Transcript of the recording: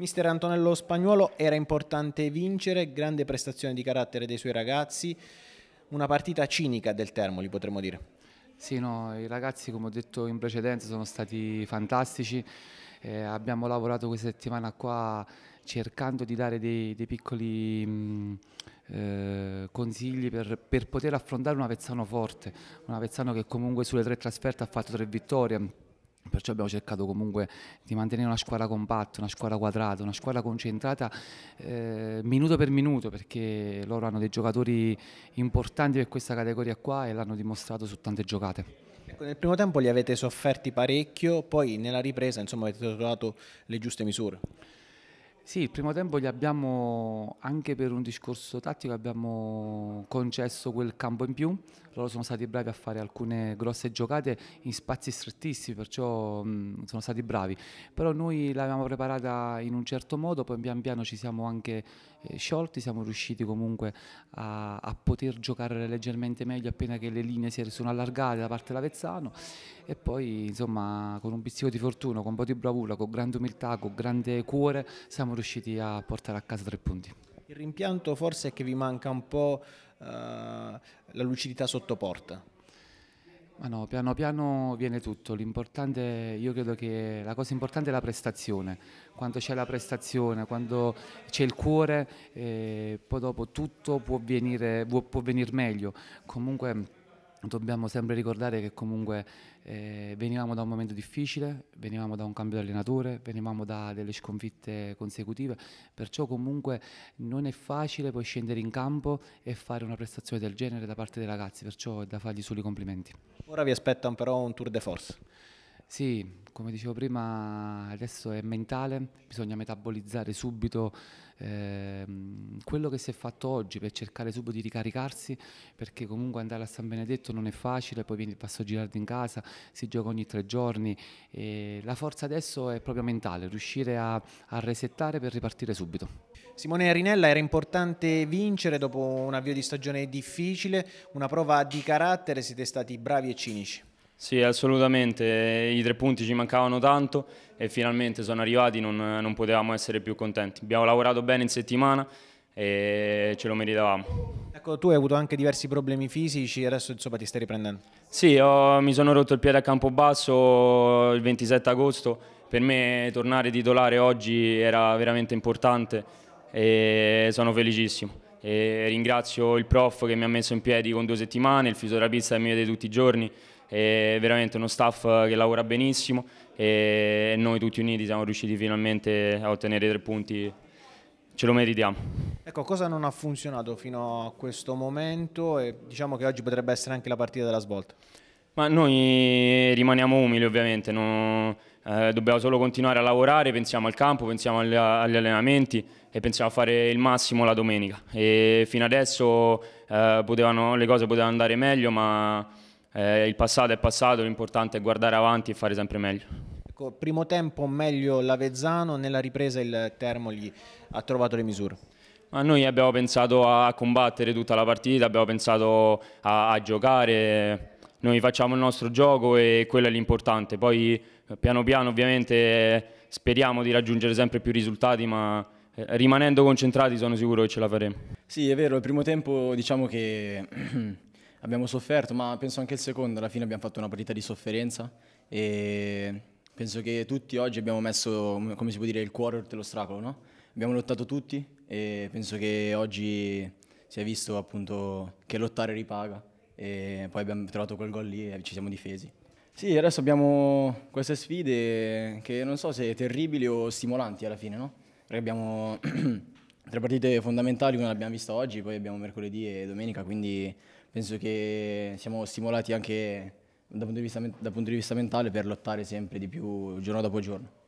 Mister Antonello Spagnuolo era importante vincere, grande prestazione di carattere dei suoi ragazzi, una partita cinica del Termoli potremmo dire. Sì, no, i ragazzi come ho detto in precedenza sono stati fantastici, eh, abbiamo lavorato questa settimana qua cercando di dare dei, dei piccoli mh, mm, eh, consigli per, per, poter affrontare un avezzano forte, un avezzano che comunque sulle tre trasferte ha fatto tre vittorie Perciò abbiamo cercato comunque di mantenere una squadra compatta, una squadra quadrata, una squadra concentrata eh, minuto per minuto perché loro hanno dei giocatori importanti per questa categoria qua e l'hanno dimostrato su tante giocate. Ecco, nel primo tempo li avete sofferti parecchio, poi nella ripresa insomma, avete trovato le giuste misure. Sì, il primo tempo gli abbiamo, anche per un discorso tattico, abbiamo concesso quel campo in più. Loro sono stati bravi a fare alcune grosse giocate in spazi strettissimi, perciò mh, mm, sono stati bravi. Però noi l'avevamo preparata in un certo modo, poi pian piano ci siamo anche eh, sciolti, siamo riusciti comunque a, a, poter giocare leggermente meglio appena che le linee si sono allargate da parte dell'Avezzano e poi insomma con un pizzico di fortuna, con un po' di bravura, con grande umiltà, con grande cuore siamo siamo riusciti a portare a casa tre punti. Il rimpianto forse è che vi manca un po' eh, la lucidità sotto porta. Ma no, piano piano viene tutto, l'importante, io credo che la cosa importante è la prestazione, quando c'è la prestazione, quando c'è il cuore, eh, poi dopo tutto può venire, può venire meglio, comunque dobbiamo sempre ricordare che comunque eh, venivamo da un momento difficile, venivamo da un cambio di allenatore, venivamo da delle sconfitte consecutive, perciò comunque non è facile poi scendere in campo e fare una prestazione del genere da parte dei ragazzi, perciò è da fargli solo i complimenti. Ora vi aspettano però un tour de force. Sì, come dicevo prima, adesso è mentale, bisogna metabolizzare subito eh, quello che si è fatto oggi per cercare subito di ricaricarsi, perché comunque andare a San Benedetto non è facile, poi viene il passo girardi in casa, si gioca ogni tre giorni. la forza adesso è proprio mentale, riuscire a, a resettare per ripartire subito. Simone Rinella era importante vincere dopo un avvio di stagione difficile, una prova di carattere, siete stati bravi e cinici. Sì, assolutamente, eh, i tre punti ci mancavano tanto e finalmente sono arrivati, non, non potevamo essere più contenti. Abbiamo lavorato bene in settimana e ce lo meritavamo. Ecco, tu hai avuto anche diversi problemi fisici e adesso insomma ti stai riprendendo. Sì, ho, mi sono rotto il piede a campo basso il 27 agosto, per me tornare titolare oggi era veramente importante e sono felicissimo. E ringrazio il prof che mi ha messo in piedi con due settimane, il fisioterapista che mi vede tutti i giorni, è veramente uno staff che lavora benissimo e noi tutti uniti siamo riusciti finalmente a ottenere tre punti, ce lo meritiamo. Ecco, cosa non ha funzionato fino a questo momento e diciamo che oggi potrebbe essere anche la partita della svolta? Ma noi rimaniamo umili ovviamente, non eh, dobbiamo solo continuare a lavorare, pensiamo al campo, pensiamo agli, agli, allenamenti e pensiamo a fare il massimo la domenica. E fino adesso eh, potevano, le cose potevano andare meglio, ma eh, il passato è passato, l'importante è guardare avanti e fare sempre meglio. Ecco, primo tempo meglio l'Avezzano, nella ripresa il Termoli ha trovato le misure. Ma noi abbiamo pensato a combattere tutta la partita, abbiamo pensato a, a giocare noi facciamo il nostro gioco e quello è l'importante. Poi eh, piano piano ovviamente eh, speriamo di raggiungere sempre più risultati, ma eh, rimanendo concentrati sono sicuro che ce la faremo. Sì, è vero, il primo tempo diciamo che abbiamo sofferto, ma penso anche il secondo, alla fine abbiamo fatto una partita di sofferenza e penso che tutti oggi abbiamo messo, come si può dire, il cuore dell'ostacolo, no? Abbiamo lottato tutti e penso che oggi si è visto appunto che lottare ripaga e poi abbiamo trovato quel gol lì e ci siamo difesi. Sì, adesso abbiamo queste sfide che non so se terribili o stimolanti alla fine, no? Perché abbiamo tre partite fondamentali, una l'abbiamo vista oggi, poi abbiamo mercoledì e domenica, quindi penso che siamo stimolati anche dal punto di vista, dal punto di vista mentale per lottare sempre di più giorno dopo giorno.